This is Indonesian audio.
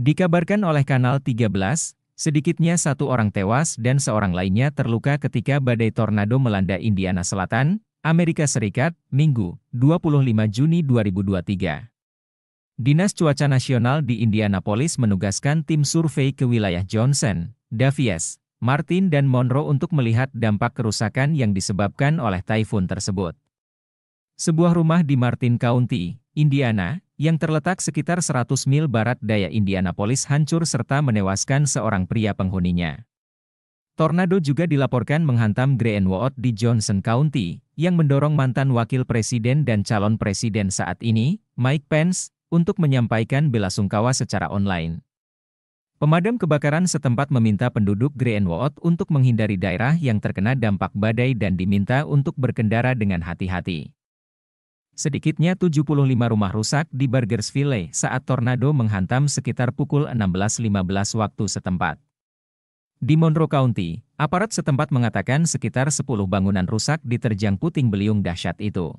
Dikabarkan oleh Kanal 13, sedikitnya satu orang tewas dan seorang lainnya terluka ketika badai tornado melanda Indiana Selatan, Amerika Serikat, Minggu, 25 Juni 2023. Dinas Cuaca Nasional di Indianapolis menugaskan tim survei ke wilayah Johnson, Davies, Martin dan Monroe untuk melihat dampak kerusakan yang disebabkan oleh typhoon tersebut sebuah rumah di Martin County, Indiana, yang terletak sekitar 100 mil barat daya Indianapolis hancur serta menewaskan seorang pria penghuninya. Tornado juga dilaporkan menghantam Greenwood di Johnson County, yang mendorong mantan wakil presiden dan calon presiden saat ini, Mike Pence, untuk menyampaikan bela sungkawa secara online. Pemadam kebakaran setempat meminta penduduk Greenwood untuk menghindari daerah yang terkena dampak badai dan diminta untuk berkendara dengan hati-hati. Sedikitnya 75 rumah rusak di Burgersville saat tornado menghantam sekitar pukul 16.15 waktu setempat. Di Monroe County, aparat setempat mengatakan sekitar 10 bangunan rusak diterjang puting beliung dahsyat itu.